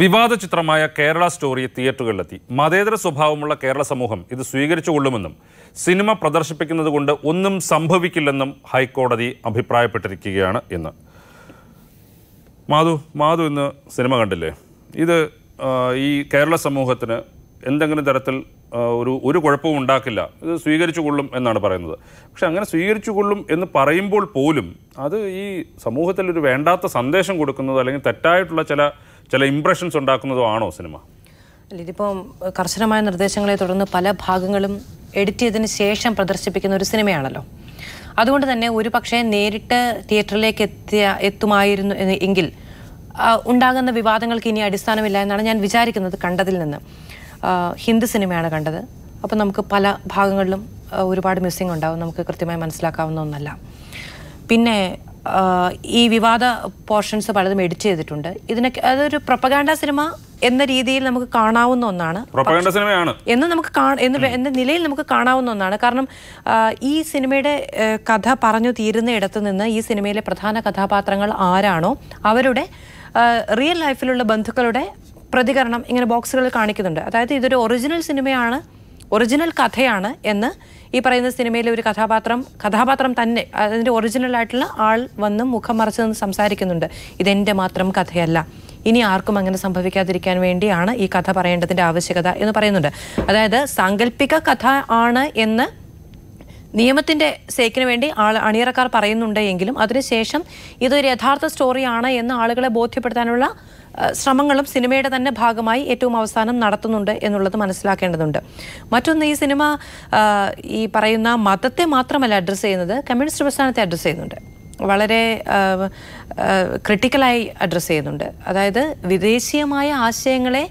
വിവാദ ചിത്രമായ കേരള സ്റ്റോറി തിയേറ്ററുകളിലെത്തി മതേതര സ്വഭാവമുള്ള കേരള സമൂഹം ഇത് സ്വീകരിച്ചുകൊള്ളുമെന്നും സിനിമ പ്രദർശിപ്പിക്കുന്നത് കൊണ്ട് ഒന്നും സംഭവിക്കില്ലെന്നും ഹൈക്കോടതി അഭിപ്രായപ്പെട്ടിരിക്കുകയാണ് ഇന്ന് മാധു മാധു ഇന്ന് സിനിമ കണ്ടില്ലേ ഇത് ഈ കേരള സമൂഹത്തിന് എന്തെങ്കിലും തരത്തിൽ ഒരു ഒരു കുഴപ്പവും ഉണ്ടാക്കില്ല ഇത് സ്വീകരിച്ചു കൊള്ളും എന്നാണ് പറയുന്നത് പക്ഷെ അങ്ങനെ സ്വീകരിച്ചു കൊള്ളും എന്ന് പറയുമ്പോൾ പോലും അത് ഈ സമൂഹത്തിൽ ഒരു വേണ്ടാത്ത സന്ദേശം കൊടുക്കുന്നത് അല്ലെങ്കിൽ തെറ്റായിട്ടുള്ള ചില ചില ഇംപ്രഷൻസ് ഉണ്ടാക്കുന്നതോ ആണോ സിനിമ അല്ല ഇതിപ്പം കർശനമായ നിർദ്ദേശങ്ങളെ തുടർന്ന് പല ഭാഗങ്ങളും എഡിറ്റ് ചെയ്തതിന് ശേഷം പ്രദർശിപ്പിക്കുന്ന ഒരു സിനിമയാണല്ലോ അതുകൊണ്ട് തന്നെ ഒരു പക്ഷേ നേരിട്ട് തിയേറ്ററിലേക്ക് എത്തിയ എത്തുമായിരുന്നു എങ്കിൽ ഉണ്ടാകുന്ന വിവാദങ്ങൾക്ക് ഇനി അടിസ്ഥാനമില്ല എന്നാണ് ഞാൻ വിചാരിക്കുന്നത് കണ്ടതിൽ നിന്ന് ഹിന്ദി സിനിമയാണ് കണ്ടത് അപ്പം നമുക്ക് പല ഭാഗങ്ങളിലും ഒരുപാട് മിസ്സിംഗ് ഉണ്ടാവും നമുക്ക് കൃത്യമായി മനസ്സിലാക്കാവുന്ന ഒന്നല്ല പിന്നെ ഈ വിവാദ പോർഷൻസ് പലതും എഡിറ്റ് ചെയ്തിട്ടുണ്ട് ഇതിനൊക്കെ അതൊരു പ്രൊപ്പഗാൻഡ സിനിമ എന്ന രീതിയിൽ നമുക്ക് കാണാവുന്ന ഒന്നാണ് സിനിമയാണ് എന്ന് നമുക്ക് എന്ന നിലയിൽ നമുക്ക് കാണാവുന്ന ഒന്നാണ് കാരണം ഈ സിനിമയുടെ കഥ പറഞ്ഞു തീരുന്നയിടത്ത് നിന്ന് ഈ സിനിമയിലെ പ്രധാന കഥാപാത്രങ്ങൾ ആരാണോ അവരുടെ റിയൽ ലൈഫിലുള്ള ബന്ധുക്കളുടെ പ്രതികരണം ഇങ്ങനെ ബോക്സുകളിൽ കാണിക്കുന്നുണ്ട് അതായത് ഇതൊരു ഒറിജിനൽ സിനിമയാണ് ഒറിജിനൽ കഥയാണ് എന്ന് ഈ പറയുന്ന സിനിമയിലെ ഒരു കഥാപാത്രം കഥാപാത്രം തന്നെ അതിൻ്റെ ഒറിജിനൽ ആയിട്ടുള്ള ആൾ വന്ന് മുഖം മറച്ചു നിന്ന് സംസാരിക്കുന്നുണ്ട് ഇതെൻ്റെ മാത്രം കഥയല്ല ഇനി ആർക്കും അങ്ങനെ സംഭവിക്കാതിരിക്കാൻ വേണ്ടിയാണ് ഈ കഥ പറയേണ്ടതിൻ്റെ ആവശ്യകത എന്ന് പറയുന്നുണ്ട് അതായത് സാങ്കല്പിക കഥ ആണ് എന്ന് നിയമത്തിന്റെ സേക്കിന് വേണ്ടി ആൾ അണിയറക്കാർ പറയുന്നുണ്ട് എങ്കിലും അതിനുശേഷം ഇതൊരു യഥാർത്ഥ സ്റ്റോറിയാണ് എന്ന് ആളുകളെ ബോധ്യപ്പെടുത്താനുള്ള ശ്രമങ്ങളും സിനിമയുടെ തന്നെ ഭാഗമായി ഏറ്റവും അവസാനം നടത്തുന്നുണ്ട് എന്നുള്ളത് മനസ്സിലാക്കേണ്ടതുണ്ട് മറ്റൊന്ന് ഈ സിനിമ ഈ പറയുന്ന മതത്തെ മാത്രമല്ല അഡ്രസ്സ് ചെയ്യുന്നത് കമ്മ്യൂണിസ്റ്റ് പ്രസ്ഥാനത്തെ അഡ്രസ്സ് ചെയ്യുന്നുണ്ട് വളരെ ക്രിട്ടിക്കലായി അഡ്രസ്സ് ചെയ്യുന്നുണ്ട് അതായത് വിദേശീയമായ ആശയങ്ങളെ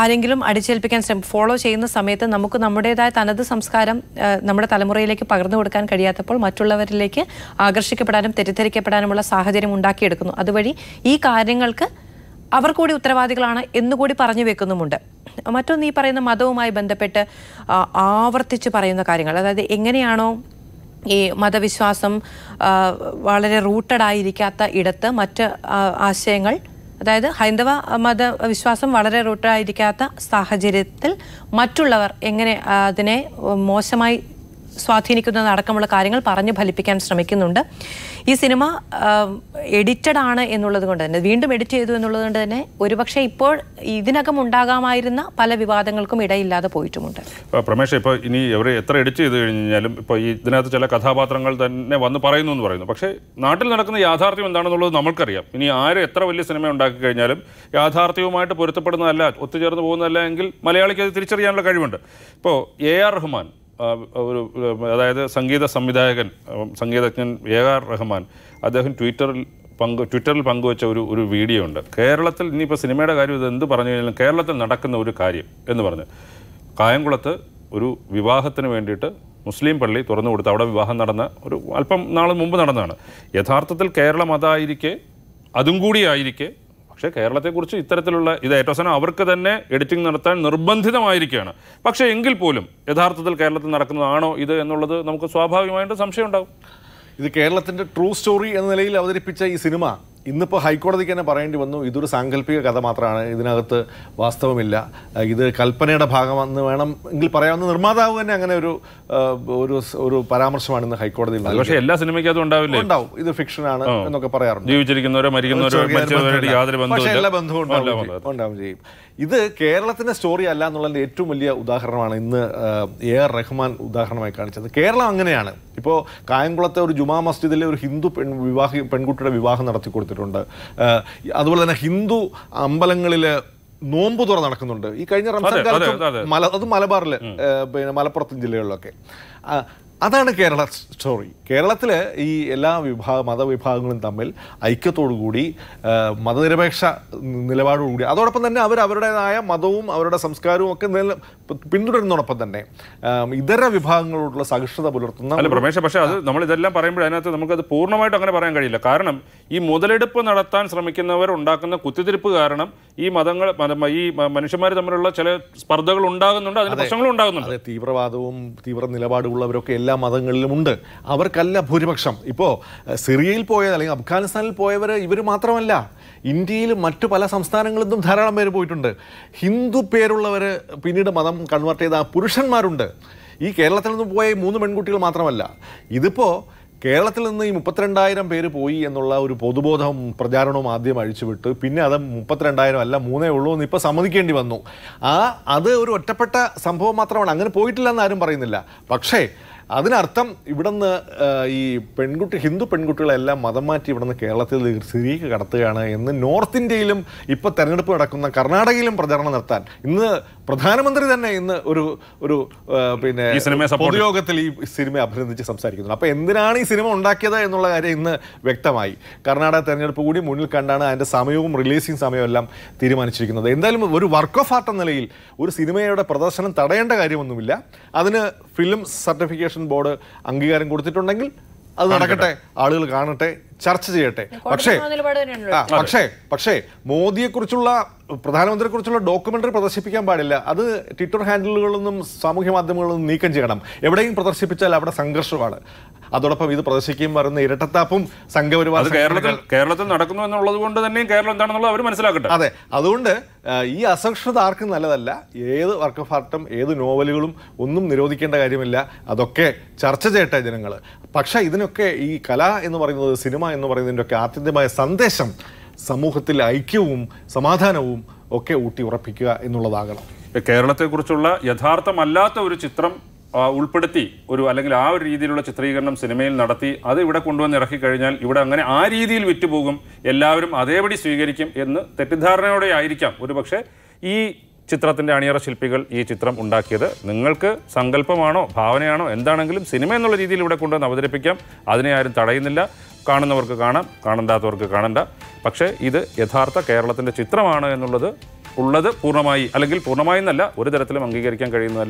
ആരെങ്കിലും അടിച്ചേൽപ്പിക്കാൻ ശ്രമം ഫോളോ ചെയ്യുന്ന സമയത്ത് നമുക്ക് നമ്മുടേതായ തനത് സംസ്കാരം നമ്മുടെ തലമുറയിലേക്ക് പകർന്നു കൊടുക്കാൻ കഴിയാത്തപ്പോൾ മറ്റുള്ളവരിലേക്ക് ആകർഷിക്കപ്പെടാനും തെറ്റിദ്ധരിക്കപ്പെടാനുമുള്ള സാഹചര്യം ഉണ്ടാക്കിയെടുക്കുന്നു അതുവഴി ഈ കാര്യങ്ങൾക്ക് അവർ കൂടി ഉത്തരവാദികളാണ് എന്നുകൂടി പറഞ്ഞു വെക്കുന്നുമുണ്ട് മറ്റൊന്ന് ഈ പറയുന്ന മതവുമായി ബന്ധപ്പെട്ട് ആവർത്തിച്ച് പറയുന്ന കാര്യങ്ങൾ അതായത് എങ്ങനെയാണോ ഈ മതവിശ്വാസം വളരെ റൂട്ടഡ് ഇടത്ത് മറ്റ് ആശയങ്ങൾ അതായത് ഹൈന്ദവ മത വിശ്വാസം വളരെ റൂട്ടായിരിക്കാത്ത സാഹചര്യത്തിൽ മറ്റുള്ളവർ എങ്ങനെ അതിനെ മോശമായി അടക്കമുള്ള കാര്യങ്ങൾ പറഞ്ഞു ഫലിപ്പിക്കാൻ ശ്രമിക്കുന്നുണ്ട് ഈ സിനിമ എഡിറ്റഡ് ആണ് എന്നുള്ളത് കൊണ്ട് തന്നെ വീണ്ടും എഡിറ്റ് ചെയ്തു എന്നുള്ളത് കൊണ്ട് തന്നെ ഒരുപക്ഷെ ഇപ്പോൾ ഇതിനകം ഉണ്ടാകാമായിരുന്ന പല വിവാദങ്ങൾക്കും ഇടയില്ലാതെ പോയിട്ടുമുണ്ട് പ്രമേഷ ഇപ്പോൾ ഇനി ഇവർ എത്ര എഡിറ്റ് ചെയ്ത് കഴിഞ്ഞാലും ഇപ്പോൾ ഇതിനകത്ത് ചില കഥാപാത്രങ്ങൾ തന്നെ വന്ന് പറയുന്നു എന്ന് പറയുന്നു പക്ഷേ നാട്ടിൽ നടക്കുന്ന യാഥാർത്ഥ്യം എന്താണെന്നുള്ളത് നമുക്കറിയാം ഇനി ആരും എത്ര വലിയ സിനിമ ഉണ്ടാക്കി കഴിഞ്ഞാലും യാഥാർത്ഥ്യവുമായിട്ട് പൊരുത്തപ്പെടുന്നതല്ല ഒത്തുചേർന്ന് പോകുന്നതല്ല എങ്കിൽ മലയാളിക്ക് അത് തിരിച്ചറിയാനുള്ള കഴിവുണ്ട് ഇപ്പോൾ എ ആർ റഹ്മാൻ ഒരു അതായത് സംഗീത സംവിധായകൻ സംഗീതജ്ഞൻ എ ആർ റഹ്മാൻ അദ്ദേഹം ട്വിറ്ററിൽ പങ്കു ട്വിറ്ററിൽ പങ്കുവച്ച ഒരു ഒരു വീഡിയോ ഉണ്ട് കേരളത്തിൽ ഇനിയിപ്പോൾ സിനിമയുടെ കാര്യം ഇത് എന്ത് പറഞ്ഞു കഴിഞ്ഞാലും കേരളത്തിൽ നടക്കുന്ന ഒരു കാര്യം എന്ന് പറഞ്ഞ് കായംകുളത്ത് ഒരു വിവാഹത്തിന് വേണ്ടിയിട്ട് മുസ്ലിം പള്ളി തുറന്നു കൊടുത്ത് അവിടെ വിവാഹം നടന്ന ഒരു അല്പം നാൾ മുമ്പ് നടന്നതാണ് യഥാർത്ഥത്തിൽ കേരളം അതായിരിക്കെ അതും കൂടിയായിരിക്കെ പക്ഷേ കേരളത്തെക്കുറിച്ച് ഇത്തരത്തിലുള്ള ഇത് ഏറ്റവും അവർക്ക് തന്നെ എഡിറ്റിംഗ് നടത്താൻ നിർബന്ധിതമായിരിക്കുകയാണ് പക്ഷേ എങ്കിൽ പോലും യഥാർത്ഥത്തിൽ കേരളത്തിൽ നടക്കുന്നതാണോ ഇത് എന്നുള്ളത് നമുക്ക് സ്വാഭാവികമായിട്ട് സംശയം ഉണ്ടാകും ഇത് കേരളത്തിൻ്റെ ട്രൂ സ്റ്റോറി എന്ന നിലയിൽ അവതരിപ്പിച്ച ഈ സിനിമ ഇന്നിപ്പോൾ ഹൈക്കോടതിക്ക് തന്നെ പറയേണ്ടി വന്നു ഇതൊരു സാങ്കല്പിക കഥ മാത്രമാണ് ഇതിനകത്ത് വാസ്തവമില്ല ഇത് കൽപ്പനയുടെ ഭാഗമെന്ന് വേണം എങ്കിൽ പറയാവുന്ന നിർമ്മാതാവ് തന്നെ അങ്ങനെ ഒരു ഒരു ഒരു പരാമർശമാണ് ഇന്ന് ഹൈക്കോടതിയിൽ പക്ഷേ എല്ലാ സിനിമയ്ക്കും അത് ഉണ്ടാവില്ല ഉണ്ടാവും ഇത് ഫിക്ഷനാണ് എന്നൊക്കെ പറയാറുണ്ട് ജീവിച്ചിരിക്കുന്നവരോ മരിക്കുന്നവരോ യാതൊരു ബന്ധവും ഉണ്ടാവും ചെയ്യും ഇത് കേരളത്തിൻ്റെ സ്റ്റോറി അല്ല എന്നുള്ളതിൻ്റെ ഏറ്റവും വലിയ ഉദാഹരണമാണ് ഇന്ന് എ ആർ റഹ്മാൻ ഉദാഹരണമായി കാണിച്ചത് കേരളം അങ്ങനെയാണ് ഇപ്പോൾ കായംകുളത്തെ ഒരു ജുമാ മസ്ജിദിലെ ഒരു ഹിന്ദു പെൺ വിവാഹ പെൺകുട്ടിയുടെ വിവാഹം നടത്തി കൊടുത്തിട്ടുണ്ട് അതുപോലെ തന്നെ ഹിന്ദു അമ്പലങ്ങളിൽ നോമ്പ് തുറ നടക്കുന്നുണ്ട് ഈ കഴിഞ്ഞ റംസാൻ കാലത്ത് മല അത് മലബാറിൽ പിന്നെ മലപ്പുറത്തും ജില്ലകളിലൊക്കെ അതാണ് കേരള സ്റ്റോറി കേരളത്തിൽ ഈ എല്ലാ വിഭാഗ മതവിഭാഗങ്ങളും തമ്മിൽ ഐക്യത്തോടുകൂടി മതനിരപേക്ഷ നിലപാടോടുകൂടി അതോടൊപ്പം തന്നെ അവർ അവരുടേതായ മതവും അവരുടെ സംസ്കാരവും ഒക്കെ പിന്തുടരുന്നതോടൊപ്പം തന്നെ ഇതര വിഭാഗങ്ങളോടുള്ള സഹിഷ്ണുത പുലർത്തുന്ന അല്ല പ്രമേശ പക്ഷേ അത് നമ്മൾ ഇതെല്ലാം പറയുമ്പോൾ അതിനകത്ത് നമുക്കത് പൂർണ്ണമായിട്ട് അങ്ങനെ പറയാൻ കഴിയില്ല കാരണം ഈ മുതലെടുപ്പ് നടത്താൻ ശ്രമിക്കുന്നവർ ഉണ്ടാക്കുന്ന കുത്തിത്തിരിപ്പ് കാരണം ഈ മതങ്ങൾ ഈ മനുഷ്യന്മാർ തമ്മിലുള്ള ചില സ്പർദ്ധകൾ ഉണ്ടാകുന്നുണ്ട് അതിന് പ്രശ്നങ്ങളും ഉണ്ടാകുന്നുണ്ട് തീവ്രവാദവും തീവ്ര നിലപാടുള്ളവരൊക്കെ എല്ലാ ഉണ്ട് അവർക്കല്ല ഭൂരിപക്ഷം ഇപ്പോൾ സിറിയയിൽ പോയത് അല്ലെങ്കിൽ അഫ്ഗാനിസ്ഥാനിൽ പോയവർ ഇവർ മാത്രമല്ല ഇന്ത്യയിൽ മറ്റു പല സംസ്ഥാനങ്ങളിൽ നിന്നും ധാരാളം പേര് പോയിട്ടുണ്ട് ഹിന്ദു പേരുള്ളവർ പിന്നീട് മതം കൺവേർട്ട് ചെയ്ത പുരുഷന്മാരുണ്ട് ഈ കേരളത്തിൽ നിന്ന് പോയ മൂന്ന് പെൺകുട്ടികൾ മാത്രമല്ല ഇതിപ്പോൾ കേരളത്തിൽ നിന്ന് ഈ മുപ്പത്തിരണ്ടായിരം പേര് പോയി എന്നുള്ള ഒരു പൊതുബോധം പ്രചാരണവും ആദ്യം അഴിച്ചുവിട്ട് പിന്നെ അത് മുപ്പത്തിരണ്ടായിരം അല്ല മൂന്നേ ഉള്ളൂ എന്ന് ഇപ്പോൾ സമ്മതിക്കേണ്ടി വന്നു ആ അത് ഒരു ഒറ്റപ്പെട്ട സംഭവം മാത്രമാണ് അങ്ങനെ എന്ന് ആരും പറയുന്നില്ല പക്ഷേ അതിനർത്ഥം ഇവിടുന്ന് ഈ പെൺകുട്ടി ഹിന്ദു പെൺകുട്ടികളെല്ലാം മതം മാറ്റി ഇവിടുന്ന് കേരളത്തിൽ സിറിയക്ക് കടത്തുകയാണ് എന്ന് നോർത്ത് ഇന്ത്യയിലും ഇപ്പോൾ തെരഞ്ഞെടുപ്പ് നടക്കുന്ന കർണാടകയിലും പ്രചാരണം നടത്താൻ ഇന്ന് പ്രധാനമന്ത്രി തന്നെ ഇന്ന് ഒരു ഒരു പിന്നെ പൊതുയോഗത്തിൽ ഈ സിനിമയെ അഭിനന്ദിച്ച് സംസാരിക്കുന്നു അപ്പോൾ എന്തിനാണ് ഈ സിനിമ ഉണ്ടാക്കിയത് എന്നുള്ള കാര്യം ഇന്ന് വ്യക്തമായി കർണാടക തെരഞ്ഞെടുപ്പ് കൂടി മുന്നിൽ കണ്ടാണ് അതിൻ്റെ സമയവും റിലീസിംഗ് സമയവും എല്ലാം തീരുമാനിച്ചിരിക്കുന്നത് എന്തായാലും ഒരു വർക്ക് ഓഫ് ആർട്ട് എന്ന നിലയിൽ ഒരു സിനിമയുടെ പ്രദർശനം തടയേണ്ട കാര്യമൊന്നുമില്ല അതിന് ഫിലിം സർട്ടിഫിക്കേഷൻ ഇലക്ഷൻ ബോർഡ് അംഗീകാരം കൊടുത്തിട്ടുണ്ടെങ്കിൽ അത് നടക്കട്ടെ ആളുകൾ കാണട്ടെ ചർച്ച ചെയ്യട്ടെ പക്ഷേ പക്ഷേ പക്ഷേ മോദിയെക്കുറിച്ചുള്ള പ്രധാനമന്ത്രിയെക്കുറിച്ചുള്ള ഡോക്യുമെന്ററി പ്രദർശിപ്പിക്കാൻ പാടില്ല അത് ട്വിറ്റർ നിന്നും സാമൂഹ്യ മാധ്യമങ്ങളൊന്നും നീക്കം ചെയ്യണം എവിടെയും പ്രദർശിപ്പിച്ചാൽ അവിടെ സംഘർഷമാണ് അതോടൊപ്പം ഇത് പ്രദർശിക്കുകയും വരുന്ന ഇരട്ടത്താപ്പും സംഘപരിവാർ കേരളത്തിൽ കേരളത്തിൽ നടക്കുന്നു എന്നുള്ളത് കൊണ്ട് തന്നെയും കേരളം എന്താണെന്നുള്ളത് അവർ മനസ്സിലാക്കട്ടെ അതെ അതുകൊണ്ട് ഈ അസഹിഷ്ണുത ആർക്കും നല്ലതല്ല ഏത് വർക്ക് ഓഫ് ആർട്ടും ഏത് നോവലുകളും ഒന്നും നിരോധിക്കേണ്ട കാര്യമില്ല അതൊക്കെ ചർച്ച ചെയ്യട്ടെ ജനങ്ങൾ പക്ഷേ ഇതിനൊക്കെ ഈ കല എന്ന് പറയുന്നത് സിനിമ എന്ന് ഒക്കെ ആത്യന്തികമായ സന്ദേശം സമൂഹത്തിൽ ഐക്യവും സമാധാനവും ഒക്കെ ഊട്ടി ഉറപ്പിക്കുക എന്നുള്ളതാകണം കേരളത്തെക്കുറിച്ചുള്ള യഥാർത്ഥമല്ലാത്ത ഒരു ചിത്രം ഉൾപ്പെടുത്തി ഒരു അല്ലെങ്കിൽ ആ ഒരു രീതിയിലുള്ള ചിത്രീകരണം സിനിമയിൽ നടത്തി അത് ഇവിടെ കൊണ്ടുവന്ന് ഇറക്കിക്കഴിഞ്ഞാൽ ഇവിടെ അങ്ങനെ ആ രീതിയിൽ വിറ്റുപോകും എല്ലാവരും അതേപടി സ്വീകരിക്കും എന്ന് തെറ്റിദ്ധാരണയോടെ ആയിരിക്കാം ഒരു പക്ഷേ ഈ ചിത്രത്തിൻ്റെ അണിയറ ശില്പികൾ ഈ ചിത്രം ഉണ്ടാക്കിയത് നിങ്ങൾക്ക് സങ്കല്പമാണോ ഭാവനയാണോ എന്താണെങ്കിലും സിനിമ എന്നുള്ള രീതിയിൽ ഇവിടെ കൊണ്ടുവന്ന് അവതരിപ്പിക്കാം അതിനെ ആരും തടയുന്നില്ല കാണുന്നവർക്ക് കാണാം കാണണ്ടാത്തവർക്ക് കാണണ്ട പക്ഷേ ഇത് യഥാർത്ഥ കേരളത്തിൻ്റെ ചിത്രമാണ് എന്നുള്ളത് ഉള്ളത് പൂർണ്ണമായി അല്ലെങ്കിൽ പൂർണ്ണമായി എന്നല്ല ഒരു തരത്തിലും അംഗീകരിക്കാൻ കഴിയുന്നതല്ല